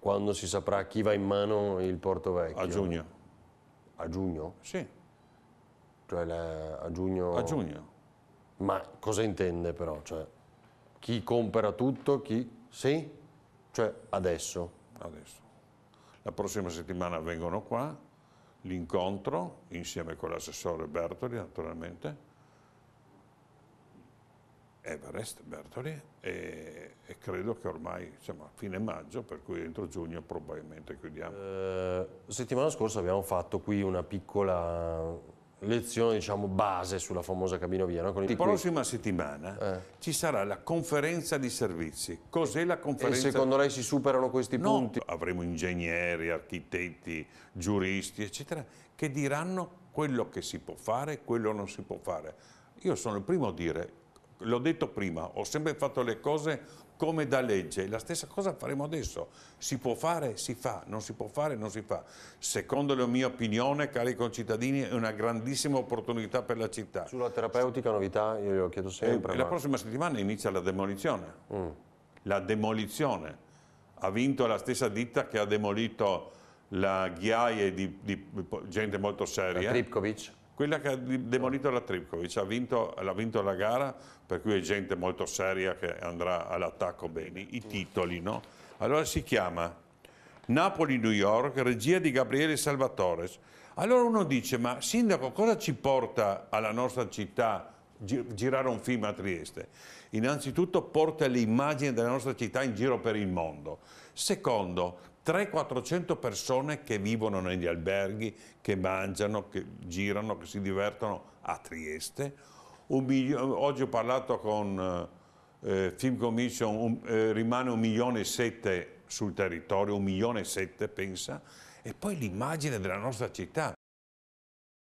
Quando si saprà chi va in mano il Porto Vecchio? A giugno. A giugno? Sì. Cioè la, a giugno... A giugno. Ma cosa intende però? Cioè, chi compra tutto, chi... Sì? Cioè adesso? Adesso. La prossima settimana vengono qua, l'incontro, insieme con l'assessore Bertoli naturalmente, Everest eh, Bertoli e, e, credo che ormai insomma fine maggio per cui entro giugno probabilmente chiudiamo. Eh, settimana scorsa abbiamo fatto qui una piccola lezione diciamo base sulla famosa cabina Vienna. Con la prossima settimana eh. ci sarà la conferenza di servizi. Cos'è la conferenza? E secondo lei si superano questi no. punti? Avremo ingegneri, architetti, giuristi eccetera che diranno quello che si può fare e quello non si può fare. Io sono il primo a dire l'ho detto prima, ho sempre fatto le cose come da legge, la stessa cosa faremo adesso, si può fare, si fa, non si può fare, non si fa. Secondo la mia opinione, cari concittadini, è una grandissima opportunità per la città. Sulla terapeutica novità, io glielo chiedo eh, sempre. Eh, ma... La prossima settimana inizia la demolizione, mm. la demolizione. Ha vinto la stessa ditta che ha demolito la ghiaia di, di gente molto seria. La Tripkovic quella che ha demolito la Tripkovic, ha vinto, ha vinto, la gara, per cui è gente molto seria che andrà all'attacco bene, i titoli, no? Allora si chiama Napoli-New York, regia di Gabriele Salvatores. Allora uno dice, ma sindaco cosa ci porta alla nostra città girare un film a Trieste? Innanzitutto porta l'immagine della nostra città in giro per il mondo. Secondo, 300-400 persone che vivono negli alberghi, che mangiano, che girano, che si divertono a Trieste. oggi ho parlato con eh, eh, Film Commission, un, eh, rimane 1 milione e 7 sul territorio, 1 milione e 7 pensa, e poi l'immagine della nostra città.